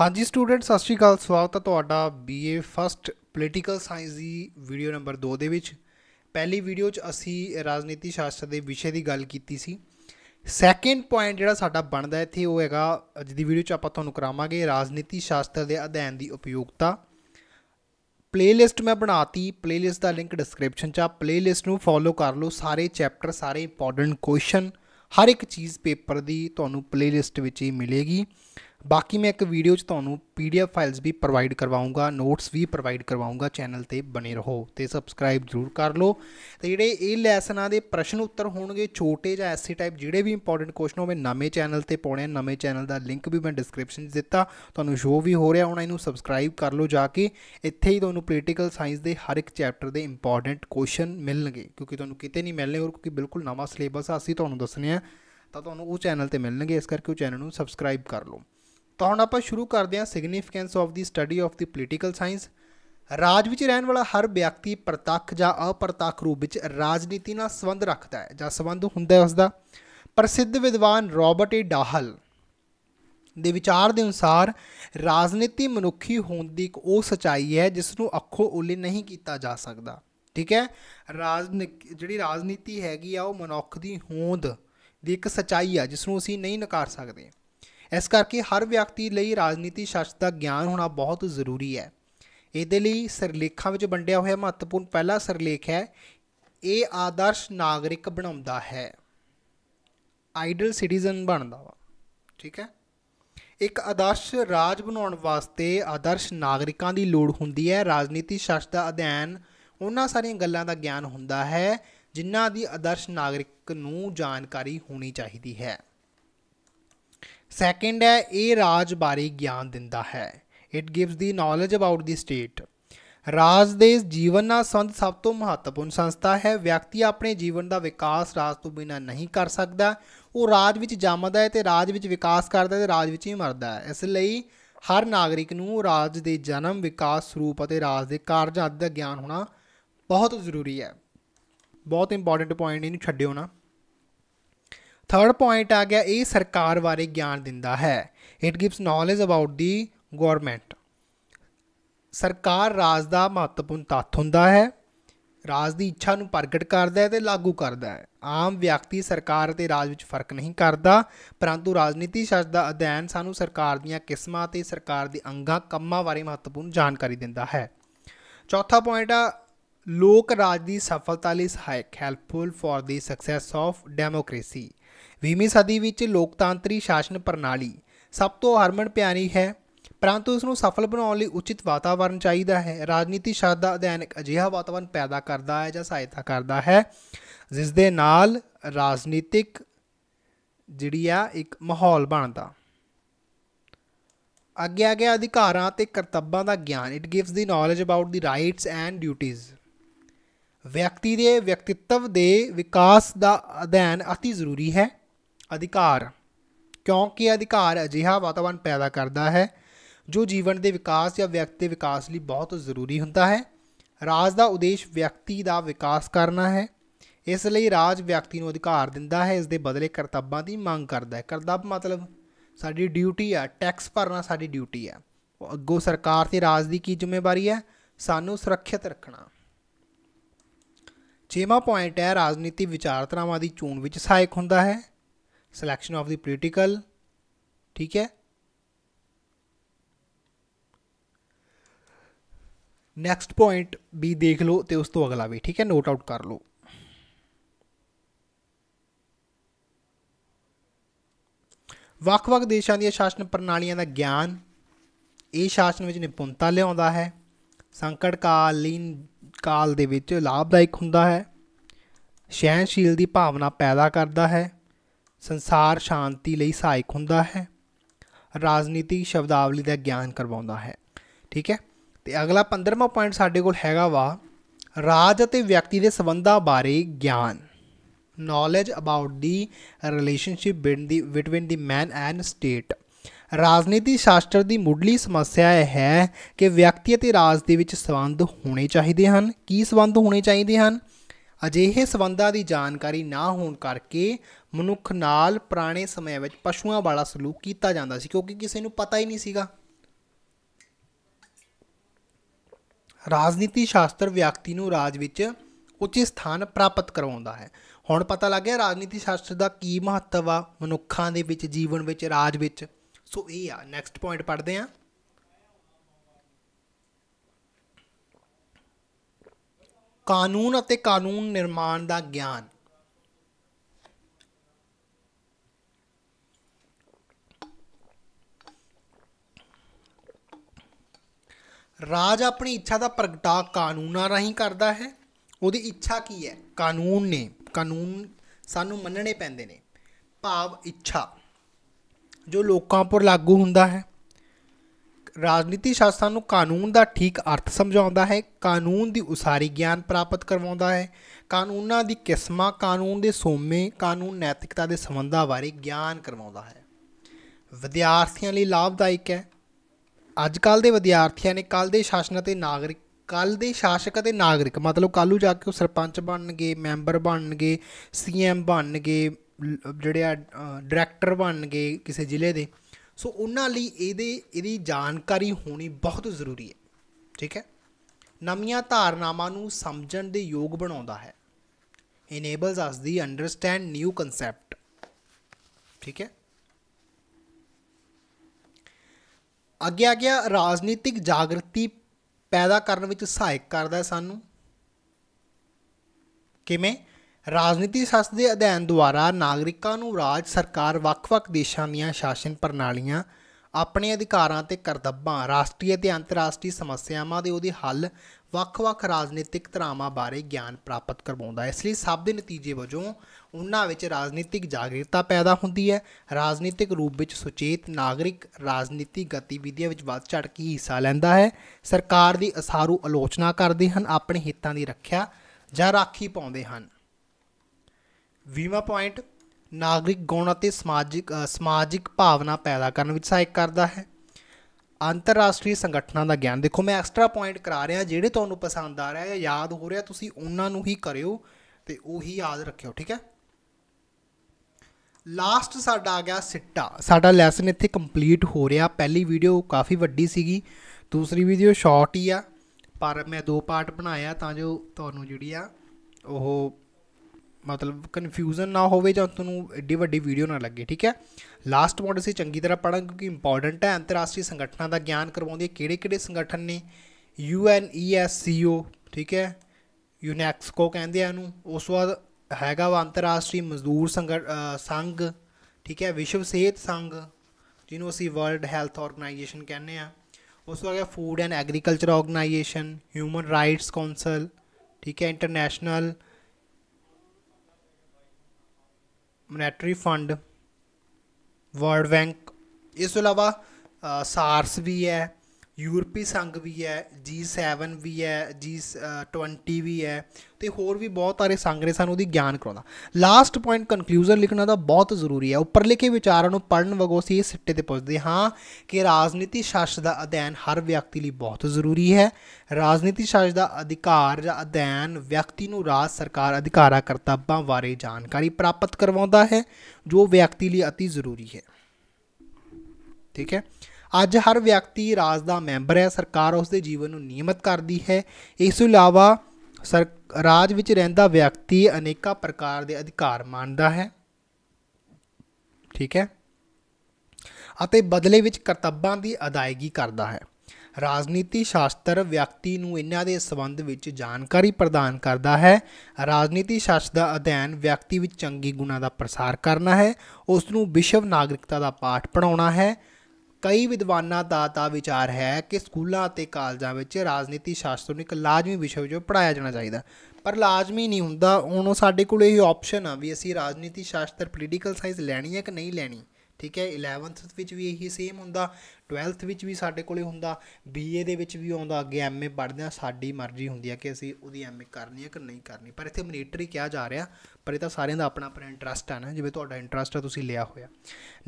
ਹਾਂਜੀ ਸਟੂਡੈਂਟਸ ਸਤਿ ਸ਼੍ਰੀ ਅਕਾਲ ਸਵਾਗਤ ਹੈ ਤੁਹਾਡਾ BA ਫਸਟ ਪੋਲੀਟੀਕਲ ਸਾਇੰਸ ਦੀ ਵੀਡੀਓ ਨੰਬਰ 2 ਦੇ ਵਿੱਚ ਪਹਿਲੀ ਵੀਡੀਓ 'ਚ ਅਸੀਂ ਰਾਜਨੀਤੀ ਸ਼ਾਸਤਰ ਦੇ ਵਿਸ਼ੇ ਦੀ ਗੱਲ ਕੀਤੀ ਸੀ ਸੈਕੰਡ ਪੁਆਇੰਟ ਜਿਹੜਾ ਸਾਡਾ ਬਣਦਾ ਇੱਥੇ ਉਹ ਹੈਗਾ ਅੱਜ ਦੀ ਵੀਡੀਓ 'ਚ ਆਪਾਂ ਤੁਹਾਨੂੰ ਕਰਾਵਾਂਗੇ ਰਾਜਨੀਤੀ ਸ਼ਾਸਤਰ ਦੇ ਅਧਿਐਨ ਦੀ ਉਪਯੋਗਤਾ ਪਲੇਲਿਸਟ ਮੈਂ ਬਣਾਤੀ ਪਲੇਲਿਸਟ ਦਾ ਲਿੰਕ ਡਿਸਕ੍ਰਿਪਸ਼ਨ 'ਚ ਆ ਪਲੇਲਿਸਟ ਨੂੰ ਫੋਲੋ ਕਰ ਲਓ ਸਾਰੇ ਚੈਪਟਰ ਸਾਰੇ ਇੰਪੋਰਟੈਂਟ ਕੁਐਸਚਨ ਹਰ ਇੱਕ ਚੀਜ਼ ਪੇਪਰ ਦੀ ਤੁਹਾਨੂੰ ਪਲੇਲਿਸਟ ਵਿੱਚ ਹੀ ਮਿਲੇਗੀ ਬਾਕੀ ਮੈਂ ਇੱਕ ਵੀਡੀਓ 'ਚ ਤੁਹਾਨੂੰ ਪੀਡੀਐਫ ਫਾਈਲਸ ਵੀ ਪ੍ਰੋਵਾਈਡ ਕਰਵਾਉਂਗਾ ਨੋਟਸ ਵੀ ਪ੍ਰੋਵਾਈਡ ਕਰਵਾਉਂਗਾ ਚੈਨਲ ਤੇ ਬਣੇ ਰਹੋ ਤੇ ਸਬਸਕ੍ਰਾਈਬ ਜ਼ਰੂਰ ਕਰ ਲਓ ਤੇ ਜਿਹੜੇ ਇਹ ਲੈਸਨਾਂ ਦੇ ਪ੍ਰਸ਼ਨ ਉੱਤਰ ਹੋਣਗੇ ਛੋਟੇ ਜਾਂ ਐਸੇ ਟਾਈਪ ਜਿਹੜੇ ਵੀ ਇੰਪੋਰਟੈਂਟ ਕੁਐਸਚਨ ਹੋਵੇ ਮੈਂ ਨਵੇਂ ਚੈਨਲ ਤੇ ਪਾਉਣੇ ਨਵੇਂ ਚੈਨਲ ਦਾ ਲਿੰਕ ਵੀ ਮੈਂ ਡਿਸਕ੍ਰਿਪਸ਼ਨ 'ਚ ਦਿੱਤਾ ਤੁਹਾਨੂੰ ਸ਼ੋ ਵੀ ਹੋ ਰਿਹਾ ਹੁਣ ਇਹਨੂੰ ਸਬਸਕ੍ਰਾਈਬ ਕਰ ਲਓ ਜਾ ਕੇ ਇੱਥੇ ਹੀ ਤੁਹਾਨੂੰ ਪੋਲੀਟੀਕਲ ਸਾਇੰਸ ਦੇ ਹਰ ਇੱਕ ਚੈਪਟਰ ਦੇ ਇੰਪੋਰਟੈਂਟ ਕੁਐਸਚਨ ਮਿਲਣਗੇ ਕਿਉਂਕਿ ਤੁਹਾਨੂੰ ਕਿਤੇ ਨਹੀਂ ਮਿਲਣੇ ਹੋਰ ਕਿਉਂਕਿ ਬਿਲਕੁਲ ਨਵਾਂ ਸਿਲੇਬਸ ਆ ਅਸੀਂ ਤੁਹਾਨੂੰ ਦੱਸਨੇ ਆ ਤਾਂ ਤੁਹਾਨੂੰ ਉਹ ਚੈਨਲ ਤੇ ਮਿਲਣਗੇ ਇਸ ਕਰਕੇ ਉਹ ਚੈਨਲ ਨੂੰ ਸਬਸਕ੍ਰਾਈਬ ਕਰ ਲਓ ਤਾਂ ਹੁਣ ਆਪਾਂ ਸ਼ੁਰੂ ਕਰਦੇ ਹਾਂ significance of the study of the political science ਰਾਜ ਵਿੱਚ ਰਹਿਣ ਵਾਲਾ ਹਰ ਵਿਅਕਤੀ ਪ੍ਰਤੱਖ ਜਾਂ ਅਪਰਤੱਖ ਰੂਪ ਵਿੱਚ ਰਾਜਨੀਤੀ ਨਾਲ ਸੰਬੰਧ ਰੱਖਦਾ ਹੈ ਜਾਂ ਸੰਬੰਧ ਹੁੰਦਾ ਹੈ ਉਸ ਦਾ ਪ੍ਰਸਿੱਧ ਵਿਦਵਾਨ ਰੌਬਰਟ ਏ ਡਾਹਲ ਦੇ ਵਿਚਾਰ ਦੇ ਅਨੁਸਾਰ ਰਾਜਨੀਤੀ ਮਨੁੱਖੀ ਹੋਣ ਦੀ ਇੱਕ ਉਹ ਸਚਾਈ ਹੈ ਜਿਸ ਨੂੰ ਅੱਖੋਂ ਉਲੇ ਨਹੀਂ ਕੀਤਾ ਜਾ ਸਕਦਾ ਠੀਕ ਹੈ ਰਾਜ ਜਿਹੜੀ ਰਾਜਨੀਤੀ ਹੈਗੀ ਆ ਉਹ ਮਨੁੱਖ ਦੀ ਹੋਂਦ ਦੀ ਇੱਕ ਸਚਾਈ ਆ ਜਿਸ ਨੂੰ ਅਸੀਂ ਨਹੀਂ ਨਕਾਰ ਸਕਦੇ ਇਸ ਕਰਕੇ ਹਰ ਵਿਅਕਤੀ ਲਈ ਰਾਜਨੀਤੀ ਸ਼ਾਸਤਰ ਦਾ ਗਿਆਨ ਹੋਣਾ ਬਹੁਤ ਜ਼ਰੂਰੀ ਹੈ ਇਹਦੇ ਲਈ ਸਰਲੇਖਾਂ ਵਿੱਚ ਵੰਡਿਆ ਹੋਇਆ ਮਹੱਤਵਪੂਰਨ ਪਹਿਲਾ ਸਰਲੇਖ ਹੈ ਇਹ ਆਦਰਸ਼ ਨਾਗਰਿਕ ਬਣਾਉਂਦਾ ਹੈ ਆਈਡਲ ਸਿਟੀਜ਼ਨ ਬਣਦਾ ਵਾ ਠੀਕ ਹੈ ਇੱਕ ਆਦਰਸ਼ ਰਾਜ ਬਣਾਉਣ ਵਾਸਤੇ ਆਦਰਸ਼ ਨਾਗਰਿਕਾਂ ਦੀ ਲੋੜ ਹੁੰਦੀ ਹੈ ਰਾਜਨੀਤੀ ਸ਼ਾਸਤਰ ਦਾ ਅਧਿਐਨ ਉਹਨਾਂ ਸਾਰੀਆਂ ਗੱਲਾਂ ਦਾ ਗਿਆਨ ਹੁੰਦਾ ਹੈ ਜਿਨ੍ਹਾਂ ਦੀ ਆਦਰਸ਼ ਨਾਗਰਿਕ ਨੂੰ ਜਾਣਕਾਰੀ ਹੋਣੀ ਚਾਹੀਦੀ ਹੈ ਸੈਕਿੰਡ ਹੈ ਇਹ ਰਾਜ ਬਾਰੇ ਗਿਆਨ ਦਿੰਦਾ ਹੈ it gives the knowledge about the state ਰਾਜ ਦੇ ਜੀਵਨ ਨਾਲ ਸੰਬੰਧ ਸਭ ਤੋਂ ਮਹੱਤਵਪੂਰਨ ਸੰਸਥਾ ਹੈ ਵਿਅਕਤੀ ਆਪਣੇ ਜੀਵਨ ਦਾ ਵਿਕਾਸ ਰਾਜ ਤੋਂ ਬਿਨਾ ਨਹੀਂ ਕਰ ਸਕਦਾ ਉਹ ਰਾਜ ਵਿੱਚ ਜੰਮਦਾ ਹੈ ਤੇ ਰਾਜ ਵਿੱਚ ਵਿਕਾਸ ਕਰਦਾ ਹੈ ਤੇ ਰਾਜ ਵਿੱਚ ਹੀ ਮਰਦਾ ਹੈ ਇਸ ਲਈ ਹਰ ਨਾਗਰਿਕ ਨੂੰ ਰਾਜ ਦੇ ਜਨਮ ਵਿਕਾਸ ਸਰੂਪ ਅਤੇ ਰਾਜ ਦੇ ਕਾਰਜਾਂ ਦਾ ਗਿਆਨ ਹੋਣਾ ਬਹੁਤ ਜ਼ਰੂਰੀ ਹੈ ਬਹੁਤ ਇੰਪੋਰਟੈਂਟ ਪੁਆਇੰਟ ਇਹਨੂੰ ਛੱਡਿਓ ਨਾ ਥਰਡ ਪੁਆਇੰਟ ਆ ਗਿਆ ਇਹ ਸਰਕਾਰ ਬਾਰੇ ਗਿਆਨ ਦਿੰਦਾ ਹੈ it gives knowledge about the government ਸਰਕਾਰ ਰਾਜ ਦਾ ਮਹੱਤਵਪੂਰਨ ਤੱਤ ਹੁੰਦਾ ਹੈ ਰਾਜ ਦੀ ਇੱਛਾ ਨੂੰ ਪ੍ਰਗਟ ਕਰਦਾ ਹੈ ਤੇ ਲਾਗੂ ਕਰਦਾ ਹੈ ਆਮ ਵਿਅਕਤੀ ਸਰਕਾਰ ਤੇ ਰਾਜ ਵਿੱਚ ਫਰਕ ਨਹੀਂ ਕਰਦਾ ਪਰੰਤੂ ਰਾਜਨੀਤੀ ਸ਼ਾਸਤਰ ਦਾ ਅਧਿਐਨ ਸਾਨੂੰ ਸਰਕਾਰ ਦੀਆਂ ਕਿਸਮਾਂ ਤੇ ਸਰਕਾਰ ਦੇ ਅੰਗਾਂ ਕੰਮਾਂ ਬਾਰੇ ਮਹੱਤਵਪੂਰਨ ਜਾਣਕਾਰੀ ਦਿੰਦਾ ਹੈ ਚੌਥਾ ਪੁਆਇੰਟ ਆ ਲੋਕ ਰਾਜ ਦੀ ਸਫਲਤਾ ਲਈ ਸਹਾਇਕ helpful for the success of democracy 20ਵੀਂ ਸਦੀ ਵਿੱਚ ਲੋਕਤੰਤਰੀ ਸ਼ਾਸਨ ਪ੍ਰਣਾਲੀ ਸਭ ਤੋਂ ਹਰਮਨ ਪਿਆਰੀ ਹੈ ਪਰੰਤੂ ਉਸ ਨੂੰ ਸਫਲ ਬਣਾਉਣ ਲਈ ਉਚਿਤ ਵਾਤਾਵਰਣ ਚਾਹੀਦਾ ਹੈ ਰਾਜਨੀਤੀ ਸ਼ਾਸਤ ਦਾ ਅਧਿਐਨ ਇੱਕ ਅਜਿਹਾ ਵਾਤਾਵਰਣ ਪੈਦਾ ਕਰਦਾ ਹੈ ਜਾਂ ਸਹਾਇਤਾ ਕਰਦਾ ਹੈ ਜਿਸ ਦੇ ਨਾਲ ਰਾਜਨੀਤਿਕ ਜਿਹੜੀ ਆ ਇੱਕ ਮਾਹੌਲ ਬਣਦਾ ਅੱਗੇ ਆ ਗਿਆ ਅਧਿਕਾਰਾਂ ਤੇ ਕਰਤੱਵਾਂ ਦਾ ਗਿਆਨ it gives the knowledge about the rights and duties ਵਿਅਕਤੀ ਦੇ ਵਿਅਕਤੀਤਵ ਦੇ ਵਿਕਾਸ ਦਾ ਅਧਿਐਨ অতি ਜ਼ਰੂਰੀ ਹੈ ਅਧਿਕਾਰ ਕਿਉਂਕਿ ਅਧਿਕਾਰ ਅਜਿਹਾ ਵਾਤਾਵਰਣ ਪੈਦਾ ਕਰਦਾ ਹੈ ਜੋ ਜੀਵਨ ਦੇ ਵਿਕਾਸ ਜਾਂ ਵਿਅਕਤੀ ਵਿਕਾਸ ਲਈ ਬਹੁਤ ਜ਼ਰੂਰੀ ਹੁੰਦਾ ਹੈ ਰਾਜ ਦਾ ਉਦੇਸ਼ ਵਿਅਕਤੀ ਦਾ ਵਿਕਾਸ ਕਰਨਾ ਹੈ ਇਸ ਲਈ ਰਾਜ ਵਿਅਕਤੀ ਨੂੰ ਅਧਿਕਾਰ ਦਿੰਦਾ ਹੈ ਇਸ ਦੇ ਬਦਲੇ ਕਰਤੱਵਾਂ ਦੀ ਮੰਗ ਕਰਦਾ ਹੈ ਕਰਤੱਵ ਮਤਲਬ ਸਾਡੀ ਡਿਊਟੀ ਆ ਟੈਕਸ ਭਰਨਾ ਸਾਡੀ ਡਿਊਟੀ ਆ ਅੱਗੋਂ ਸਰਕਾਰ ਤੇ ਰਾਜ ਦੀ ਕੀ ਜ਼ਿੰਮੇਵਾਰੀ ਹੈ ਸਾਨੂੰ ਸੁਰੱਖਿਅਤ ਰੱਖਣਾ ਛੇਵਾਂ ਪੁਆਇੰਟ ਹੈ ਰਾਜਨੀਤੀ ਵਿਚਾਰਧਾਰਾਵਾਂ ਦੀ ਚੋਣ ਵਿੱਚ ਸਹਾਇਕ ਹੁੰਦਾ ਹੈ selection of the political ਠੀਕ ਹੈ ਨੈਕਸਟ ਪੁਆਇੰਟ ਵੀ ਦੇਖ ਲਓ ਤੇ ਉਸ ਤੋਂ ਅਗਲਾ ਵੀ ਠੀਕ ਹੈ ਨੋਟ ਆਊਟ ਕਰ ਲਓ ਵੱਖ-ਵੱਖ ਦੇਸ਼ਾਂ ਦੀਆਂ ਸ਼ਾਸਨ ਪ੍ਰਣਾਲੀਆਂ ਦਾ ਗਿਆਨ ਇਹ ਸ਼ਾਸਨ ਵਿੱਚ ਨਿਪੁੰਨਤਾ ਲਿਆਉਂਦਾ ਹੈ ਸੰਕਟ ਕਾਲੀਨ ਕਾਲ ਦੇ ਵਿੱਚ ਲਾਭਦਾਇਕ ਹੁੰਦਾ ਹੈ ਸਹਿਣਸ਼ੀਲ ਦੀ ਭਾਵਨਾ ਪੈਦਾ ਕਰਦਾ ਹੈ ਸੰਸਾਰ ਸ਼ਾਂਤੀ ਲਈ ਸਹਾਇਕ ਹੁੰਦਾ ਹੈ ਰਾਜਨੀਤੀ ਸ਼ਬਦਾਵਲੀ ਦਾ ਗਿਆਨ ਕਰਵਾਉਂਦਾ ਹੈ ਠੀਕ ਹੈ ਤੇ ਅਗਲਾ 15ਵਾਂ ਪੁਆਇੰਟ ਸਾਡੇ ਕੋਲ ਹੈਗਾ ਵਾ ਰਾਜ ਅਤੇ ਵਿਅਕਤੀ ਦੇ ਸਬੰਧਾਂ ਬਾਰੇ ਗਿਆਨ knowledge about the relationship between the between the man and state ਰਾਜਨੀਤੀ ਸ਼ਾਸਤਰ ਦੀ ਮੁੱਢਲੀ ਸਮੱਸਿਆ ਇਹ ਹੈ ਕਿ ਵਿਅਕਤੀ ਅਤੇ ਰਾਜ ਦੇ ਵਿੱਚ ਸਬੰਧ ਹੋਣੇ ਚਾਹੀਦੇ ਹਨ ਕੀ ਸਬੰਧ ਹੋਣੇ ਚਾਹੀਦੇ ਹਨ ਅਜਿਹੇ ਸਬੰਧਾਂ ਦੀ ਜਾਣਕਾਰੀ ਨਾ ਹੋਣ ਕਰਕੇ ਮਨੁੱਖ ਨਾਲ ਪੁਰਾਣੇ ਸਮਿਆਂ ਵਿੱਚ ਪਸ਼ੂਆਂ ਵਾਲਾ ਸਲੂਕ ਕੀਤਾ ਜਾਂਦਾ ਸੀ ਕਿਉਂਕਿ ਕਿਸੇ ਨੂੰ ਪਤਾ ਹੀ ਨਹੀਂ ਸੀਗਾ ਰਾਜਨੀਤੀ ਸ਼ਾਸਤਰ ਵਿਅਕਤੀ ਨੂੰ ਰਾਜ ਵਿੱਚ ਉੱਚੇ ਸਥਾਨ ਪ੍ਰਾਪਤ ਕਰਵਾਉਂਦਾ ਹੈ ਹੁਣ ਪਤਾ ਲੱਗ ਗਿਆ ਰਾਜਨੀਤੀ ਸ਼ਾਸਤਰ ਦਾ ਕੀ ਮਹੱਤਵ ਆ ਮਨੁੱਖਾਂ ਦੇ ਵਿੱਚ ਜੀਵਨ ਵਿੱਚ ਰਾਜ ਵਿੱਚ ਸੋ ਇਹ ਆ ਨੈਕਸਟ ਪੁਆਇੰਟ ਪੜ੍ਹਦੇ ਆ ਕਾਨੂੰਨ ਅਤੇ ਕਾਨੂੰਨ ਨਿਰਮਾਣ ਦਾ ਗਿਆਨ ਰਾਜ ਆਪਣੀ ਇੱਛਾ ਦਾ ਪ੍ਰਗਟਾ ਕਾਨੂੰਨਾਂ ਰਾਹੀਂ ਕਰਦਾ ਹੈ ਉਹਦੀ ਇੱਛਾ ਕੀ ਹੈ ਕਾਨੂੰਨ ਨੇ ਕਾਨੂੰਨ ਸਾਨੂੰ ਮੰਨਣੇ ਪੈਂਦੇ ਨੇ ਭਾਵ ਇੱਛਾ ਜੋ ਲੋਕਾਂ ਉੱਪਰ ਲਾਗੂ ਹੁੰਦਾ ਹੈ ਰਾਜਨੀਤੀ ਸ਼ਾਸਤਰ ਨੂੰ ਕਾਨੂੰਨ ਦਾ ਠੀਕ ਅਰਥ ਸਮਝਾਉਂਦਾ ਹੈ ਕਾਨੂੰਨ ਦੀ ਉਸਾਰੀ ਗਿਆਨ ਪ੍ਰਾਪਤ ਕਰਵਾਉਂਦਾ ਹੈ ਕਾਨੂੰਨਾਂ ਦੀ ਕਿਸਮਾਂ ਕਾਨੂੰਨ ਦੇ ਸੋਮੇ ਕਾਨੂੰਨ ਨੈਤਿਕਤਾ ਦੇ ਸੰਬੰਧਾਂ ਬਾਰੇ ਗਿਆਨ ਕਰਵਾਉਂਦਾ ਹੈ ਵਿਦਿਆਰਥੀਆਂ ਲਈ ਲਾਭਦਾਇਕ ਹੈ ਅੱਜ ਕੱਲ ਦੇ ਵਿਦਿਆਰਥੀਆਂ ਨੇ ਕੱਲ ਦੇ ਸ਼ਾਸਨ ਅਤੇ ਨਾਗਰਿਕ ਕੱਲ ਦੇ ਸ਼ਾਸਕ ਅਤੇ ਨਾਗਰਿਕ ਮਤਲਬ ਕੱਲੂ ਜਾ ਕੇ ਉਹ ਸਰਪੰਚ ਬਣਨਗੇ ਮੈਂਬਰ ਬਣਨਗੇ ਸੀਐਮ ਬਣਨਗੇ ਜਿਹੜੇ ਆ ਡਾਇਰੈਕਟਰ ਬਣਨਗੇ ਕਿਸੇ ਜ਼ਿਲ੍ਹੇ ਦੇ ਸੋ ਉਹਨਾਂ ਲਈ ਇਹਦੇ ਇਹਦੀ ਜਾਣਕਾਰੀ ਹੋਣੀ ਬਹੁਤ ਜ਼ਰੂਰੀ ਹੈ ਠੀਕ ਹੈ ਨਵੀਆਂ ਧਾਰਨਾਵਾਂ ਨੂੰ ਸਮਝਣ ਦੇ ਯੋਗ ਬਣਾਉਂਦਾ ਹੈ enables us the understand new concept ਠੀਕ ਹੈ ਅੱਗੇ ਆ ਗਿਆ ਰਾਜਨੀਤਿਕ ਜਾਗਰਤੀ ਪੈਦਾ ਕਰਨ ਵਿੱਚ ਸਹਾਇਕ ਕਰਦਾ ਹੈ ਸਾਨੂੰ ਕਿਵੇਂ ਰਾਜਨੀਤੀ ਸ਼ਾਸਤਰ ਦੇ ਅਧਿਐਨ ਦੁਆਰਾ ਨਾਗਰਿਕਾਂ ਨੂੰ ਰਾਜ ਸਰਕਾਰ ਵੱਖ-ਵੱਖ ਦੇਸ਼ਾਂ ਦੀਆਂ ਸ਼ਾਸਨ ਪ੍ਰਣਾਲੀਆਂ ਆਪਣੇ ਅਧਿਕਾਰਾਂ ਤੇ ਕਰਤੱਵਾਂ ਰਾਸ਼ਟਰੀ ਅਤੇ ਅੰਤਰਰਾਸ਼ਟਰੀ ਸਮੱਸਿਆਵਾਂ ਦੇ ਉਹਦੇ ਹੱਲ ਵੱਖ-ਵੱਖ ਰਾਜਨੀਤਿਕ ਧਰਾਵਾਂ ਬਾਰੇ ਗਿਆਨ ਪ੍ਰਾਪਤ ਕਰਵਾਉਂਦਾ ਹੈ ਇਸ ਲਈ ਸਭ ਦੇ ਨਤੀਜੇ ਵਜੋਂ ਉਹਨਾਂ ਵਿੱਚ ਰਾਜਨੀਤਿਕ ਜਾਗਰੂਕਤਾ ਪੈਦਾ ਹੁੰਦੀ ਹੈ ਰਾਜਨੀਤਿਕ ਰੂਪ ਵਿੱਚ ਸੁਚੇਤ ਨਾਗਰਿਕ ਰਾਜਨੀਤੀ ਗਤੀਵਿਧੀਆਂ ਵਿੱਚ ਵੱਧ ਚੜ ਕੇ ਹਿੱਸਾ ਲੈਂਦਾ ਹੈ ਸਰਕਾਰ ਦੀ ਅਸਾਰੂ ਆਲੋਚਨਾ ਕਰਦੇ ਹਨ ਆਪਣੇ ਹਿੱਤਾਂ ਦੀ ਰੱਖਿਆ ਜਾਂ ਰਾਖੀ ਪਾਉਂਦੇ ਹਨ ਵੀਮਾ ਪੁਆਇੰਟ ਨਾਗਰਿਕ ਗੁਣ ਅਤੇ ਸਮਾਜਿਕ ਸਮਾਜਿਕ ਭਾਵਨਾ ਪੈਦਾ ਕਰਨ ਵਿੱਚ ਸਹਾਇਕ ਕਰਦਾ ਹੈ ਅੰਤਰਰਾਸ਼ਟਰੀ ਸੰਗਠਨਾਂ ਦਾ ਗਿਆਨ ਦੇਖੋ ਮੈਂ ਐਕਸਟਰਾ ਪੁਆਇੰਟ ਕਰਾ ਰਿਹਾ ਜਿਹੜੇ ਤੁਹਾਨੂੰ ਪਸੰਦ ਆ ਰਿਹਾ ਜਾਂ ਯਾਦ ਹੋ ਰਿਹਾ ਤੁਸੀਂ ਉਹਨਾਂ ਨੂੰ ਹੀ ਕਰਿਓ ਤੇ ਉਹੀ ਯਾਦ ਰੱਖਿਓ ਠੀਕ ਹੈ ਲਾਸਟ ਸਾਡਾ ਆ ਗਿਆ ਸਿੱਟਾ ਸਾਡਾ ਲੈਸਨ ਇੱਥੇ ਕੰਪਲੀਟ ਹੋ ਰਿਹਾ ਪਹਿਲੀ ਵੀਡੀਓ ਕਾਫੀ ਵੱਡੀ ਸੀਗੀ ਦੂਸਰੀ ਵੀਡੀਓ ਸ਼ਾਰਟ ਹੀ ਆ ਪਰ ਮੈਂ ਦੋ ਪਾਰਟ ਬਣਾਇਆ ਤਾਂ ਜੋ ਤੁਹਾਨੂੰ ਜਿਹੜੀ ਆ ਉਹ ਮਤਲਬ ਕਨਫਿਊਜ਼ਨ ਨਾ ਹੋਵੇ ਜਾਂ ਤੁਹਾਨੂੰ ਏਡੀ ਵੱਡੀ ਵੀਡੀਓ ਨਾ ਲੱਗੇ ਠੀਕ ਹੈ ਲਾਸਟ ਪੁਆਇੰਟ ਅਸੀਂ ਚੰਗੀ ਤਰ੍ਹਾਂ ਪੜਾਂ ਕਿਉਂਕਿ ਇੰਪੋਰਟੈਂਟ ਹੈ ਅੰਤਰਰਾਸ਼ਟਰੀ ਸੰਗਠਨਾਂ ਦਾ ਗਿਆਨ ਕਰਵਾਉਂਦੀ ਹੈ ਕਿਹੜੇ-ਕਿਹੜੇ ਸੰਗਠਨ ਨੇ UNESCO ਠੀਕ ਹੈ UNESCO ਕਹਿੰਦੇ ਆ ਇਹਨੂੰ ਉਸ ਤੋਂ ਬਾਅਦ ਹੈਗਾ ਵਾ ਅੰਤਰਰਾਸ਼ਟਰੀ ਮਜ਼ਦੂਰ ਸੰਘ ਠੀਕ ਹੈ ਵਿਸ਼ਵ ਸਿਹਤ ਸੰਘ ਜਿਹਨੂੰ ਅਸੀਂ ਵਰਲਡ ਹੈਲਥ ਆਰਗੇਨਾਈਜੇਸ਼ਨ ਕਹਿੰਦੇ ਆ ਉਸ ਤੋਂ ਬਾਅਦ food and agriculture organisation human rights council ਠੀਕ ਹੈ international monetary fund world bank ਇਸ ਤੋਂ ਇਲਾਵਾ ਸਾਰਸ ਵੀ ਹੈ ਯੂਰਪੀ ਸੰਘ ਵੀ ਹੈ G7 ਵੀ ਹੈ G20 ਵੀ ਹੈ ਤੇ ਹੋਰ ਵੀ ਬਹੁਤ ਸਾਰੇ ਸੰਘ ਨੇ ਸਾਨੂੰ ਉਹਦੀ ਗਿਆਨ ਕਰਾਉਂਦਾ ਲਾਸਟ ਪੁਆਇੰਟ ਕਨਕਲੂਜਨ ਲਿਖਣਾ ਦਾ ਬਹੁਤ ਜ਼ਰੂਰੀ ਹੈ ਉੱਪਰ ਲਿਖੇ ਵਿਚਾਰਾਂ ਨੂੰ ਪੜਨ ਵਗੋ ਸੀ ਇਹ ਸਿੱਟੇ ਤੇ ਪੁੱਛਦੇ ਹਾਂ ਕਿ ਰਾਜਨੀਤੀ ਸ਼ਾਸਤਰ ਦਾ ਅਧਿਐਨ ਹਰ ਵਿਅਕਤੀ ਲਈ ਬਹੁਤ ਜ਼ਰੂਰੀ ਹੈ ਰਾਜਨੀਤੀ ਸ਼ਾਸਤਰ ਦਾ ਅਧਿਕਾਰ ਜਾਂ ਅਧਿਐਨ ਵਿਅਕਤੀ ਨੂੰ ਰਾਜ ਸਰਕਾਰ ਅਧਿਕਾਰਾਂ ਕਰਤੱਵਾਂ ਬਾਰੇ ਜਾਣਕਾਰੀ ਪ੍ਰਾਪਤ ਕਰਵਾਉਂਦਾ ਹੈ ਜੋ ਵਿਅਕਤੀ ਲਈ ਅਤੀ ਜ਼ਰੂਰੀ ਹੈ ਠੀਕ ਹੈ ਅੱਜ ਹਰ ਵਿਅਕਤੀ ਰਾਜ ਦਾ ਮੈਂਬਰ ਹੈ ਸਰਕਾਰ ਉਸ ਦੇ ਜੀਵਨ ਨੂੰ ਨਿਯਮਤ ਕਰਦੀ ਹੈ ਇਸ ਤੋਂ ਇਲਾਵਾ ਰਾਜ ਵਿੱਚ ਰਹਿੰਦਾ ਵਿਅਕਤੀ ਅਨੇਕਾਂ ਪ੍ਰਕਾਰ ਦੇ ਅਧਿਕਾਰ ਮੰਨਦਾ ਹੈ ਠੀਕ ਹੈ ਅਤੇ ਬਦਲੇ ਵਿੱਚ ਕਰਤੱਵਾਂ ਦੀ ਅਦਾਇਗੀ ਕਰਦਾ ਹੈ ਰਾਜਨੀਤੀ ਸ਼ਾਸਤਰ ਵਿਅਕਤੀ ਨੂੰ ਇਹਨਾਂ ਦੇ ਸੰਬੰਧ ਵਿੱਚ ਜਾਣਕਾਰੀ ਪ੍ਰਦਾਨ ਕਰਦਾ ਹੈ ਰਾਜਨੀਤੀ ਸ਼ਾਸਤਰ ਦਾ ਅਧਿਐਨ ਵਿਅਕਤੀ ਵਿੱਚ ਚੰਗੇ ਗੁਣਾਂ ਦਾ ਪ੍ਰਸਾਰ ਕਰਨਾ ਹੈ ਉਸ ਨੂੰ ਵਿਸ਼ਵ ਨਾਗਰਿਕਤਾ ਦਾ ਪਾਠ ਪੜਾਉਣਾ ਹੈ ਕਈ ਵਿਦਵਾਨਾਂ ਦਾ ਤਾਂ ਵਿਚਾਰ ਹੈ ਕਿ ਸਕੂਲਾਂ ਅਤੇ ਕਾਲਜਾਂ ਵਿੱਚ ਰਾਜਨੀਤੀ ਸ਼ਾਸਤਰ ਨੂੰ ਇੱਕ ਲਾਜ਼ਮੀ ਵਿਸ਼ੇ ਵਜੋਂ ਪੜਾਇਆ ਜਾਣਾ ਚਾਹੀਦਾ ਪਰ ਲਾਜ਼ਮੀ ਨਹੀਂ ਹੁੰਦਾ ਉਹਨੋਂ ਸਾਡੇ ਕੋਲ ਇਹ ਆਪਸ਼ਨ ਆ ਵੀ ਅਸੀਂ ਰਾਜਨੀਤੀ ਸ਼ਾਸਤਰ ਪੋਲੀਟੀਕਲ ਸਾਇੰਸ ਲੈਣੀ ਹੈ ਕਿ ਨਹੀਂ ਲੈਣੀ ਠੀਕ ਹੈ 11th ਵਿੱਚ ਵੀ ਇਹੀ ਸੇਮ ਹੁੰਦਾ 12th ਵਿੱਚ ਵੀ ਸਾਡੇ ਕੋਲੇ ਹੁੰਦਾ ਬੀਏ ਦੇ ਵਿੱਚ ਵੀ ਆਉਂਦਾ ਅੱਗੇ MA ਪੜ੍ਹਦੇ ਆ ਸਾਡੀ ਮਰਜ਼ੀ ਹੁੰਦੀ ਹੈ ਕਿ ਅਸੀਂ ਉਹਦੀ MA ਕਰਨੀ ਹੈ ਕਿ ਨਹੀਂ ਕਰਨੀ ਪਰ ਇੱਥੇ ਮੈਨੇਟਰੀ ਕਿਹਾ ਜਾ ਰਿਹਾ ਪਰ ਇਹ ਤਾਂ ਸਾਰਿਆਂ ਦਾ ਆਪਣਾ ਆਪਣਾ ਇੰਟਰਸਟ ਆ ਨਾ ਜਿਵੇਂ ਤੁਹਾਡਾ ਇੰਟਰਸਟ ਆ ਤੁਸੀਂ ਲਿਆ ਹੋਇਆ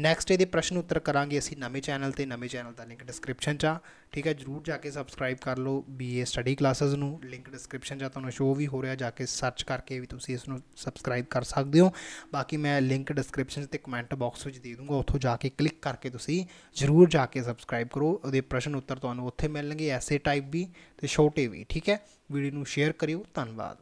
ਨੈਕਸਟ ਇਹਦੇ ਪ੍ਰਸ਼ਨ ਉੱਤਰ ਕਰਾਂਗੇ ਅਸੀਂ ਨਵੇਂ ਚੈਨਲ ਤੇ ਨਵੇਂ ਚੈਨਲ ਦਾ ਲਿੰਕ ਡਿਸਕ੍ਰਿਪਸ਼ਨ 'ਚ ਆ ਠੀਕ ਹੈ ਜਰੂਰ ਜਾ ਕੇ ਸਬਸਕ੍ਰਾਈਬ ਕਰ ਲਓ ਬੀਏ ਸਟੱਡੀ ਕਲਾਸਸ ਨੂੰ ਲਿੰਕ ਡਿਸਕ੍ਰਿਪਸ਼ਨ ਜਾਂ ਤੁਹਾਨੂੰ ਸ਼ੋ ਵੀ ਹੋ ਰਿਹਾ ਜਾ ਕੇ ਸਰਚ ਕਰਕੇ ਵੀ ਤੁਸੀਂ ਇਸ ਨੂੰ ਸਬਸਕ੍ਰਾਈਬ ਕਰ ਸਕਦੇ ਹੋ ਬਾਕੀ ਮੈਂ ਲਿੰਕ ਡਿਸਕ੍ਰਿਪਸ਼ਨ ਤੇ ਕਮੈਂਟ ਬਾਕਸ ਵਿੱਚ ਦੇ ਦੂੰਗਾ ਉੱਥੋਂ ਜਾ ਕੇ ਕਲਿੱਕ ਕਰਕੇ ਤੁਸੀਂ ਜਰੂਰ ਜਾ ਕੇ ਸਬਸਕ੍ਰਾਈਬ ਕਰੋ ਉਹਦੇ ਪ੍ਰਸ਼ਨ ਉੱਤਰ ਤੁਹਾਨੂੰ ਉੱਥੇ ਮਿਲਣਗੇ ਐਸੇ ਟਾਈਪ ਵੀ ਤੇ ਛੋਟੇ ਵੀ ਠੀਕ ਹੈ ਵੀਡੀਓ ਨੂੰ ਸ਼ੇਅਰ ਕਰਿਓ ਧੰਨਵਾਦ